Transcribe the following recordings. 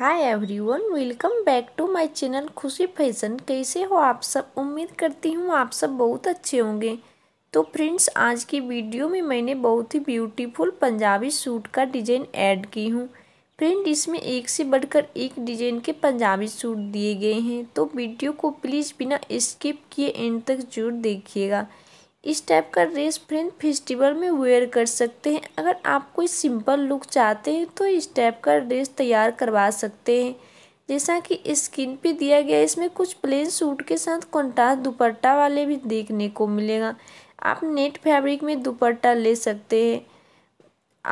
hi everyone welcome back to my channel Khushi fashion कैसे हो आप सब उम्मीद करती हूँ आप सब बहुत अच्छे होंगे तो फ्रेंड्स आज की वीडियो में मैंने बहुत ही ब्यूटीफुल पंजाबी सूट का डिज़ाइन ऐड की हूँ फ्रेंड इसमें एक से बढ़कर एक डिज़ाइन के पंजाबी सूट दिए गए हैं तो वीडियो को प्लीज़ बिना स्किप किए एंड तक जरूर देखिएगा इस टाइप का ड्रेस फ्रेंड फेस्टिवल में वेयर कर सकते हैं अगर आप कोई सिंपल लुक चाहते हैं तो इस टाइप का ड्रेस तैयार करवा सकते हैं जैसा कि स्किन पे दिया गया इसमें कुछ प्लेन सूट के साथ कॉन्ट्रास्ट दुपट्टा वाले भी देखने को मिलेगा आप नेट फैब्रिक में दुपट्टा ले सकते हैं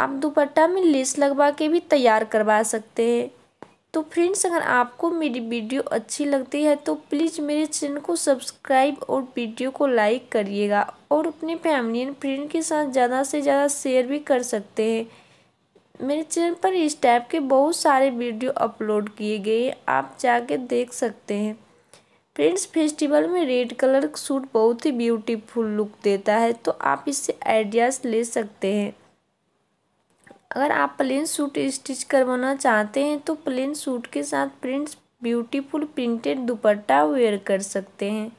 आप दुपट्टा में लेस लगवा के भी तैयार करवा सकते हैं तो फ्रेंड्स अगर आपको मेरी वीडियो अच्छी लगती है तो प्लीज़ मेरे चैनल को सब्सक्राइब और वीडियो को लाइक करिएगा और अपने फैमिली एंड फ्रेंड के साथ ज़्यादा से ज़्यादा शेयर भी कर सकते हैं मेरे चैनल पर इस टाइप के बहुत सारे वीडियो अपलोड किए गए हैं आप जाके देख सकते हैं फ्रेंड्स फेस्टिवल में रेड कलर सूट बहुत ही ब्यूटीफुल लुक देता है तो आप इससे आइडियाज़ ले सकते हैं अगर आप प्लेन सूट स्टिच करवाना चाहते हैं तो प्लेन सूट के साथ prints beautiful printed dupatta wear कर सकते हैं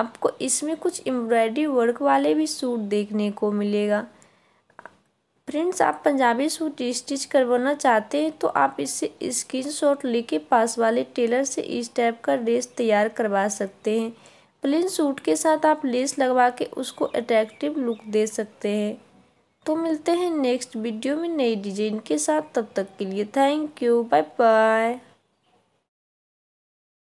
आपको इसमें कुछ एम्ब्रॉयडरी वर्क वाले भी सूट देखने को मिलेगा फ्रेंड्स आप पंजाबी सूट स्टिच करवाना चाहते हैं तो आप इससे स्क्रीन शॉट लेके पास वाले टेलर से इस टाइप का ड्रेस तैयार करवा सकते हैं प्लेन सूट के साथ आप लेस लगवा के उसको अट्रैक्टिव लुक दे सकते हैं तो मिलते हैं नेक्स्ट वीडियो में नई डिजाइन के साथ तब तक के लिए थैंक यू बाय बाय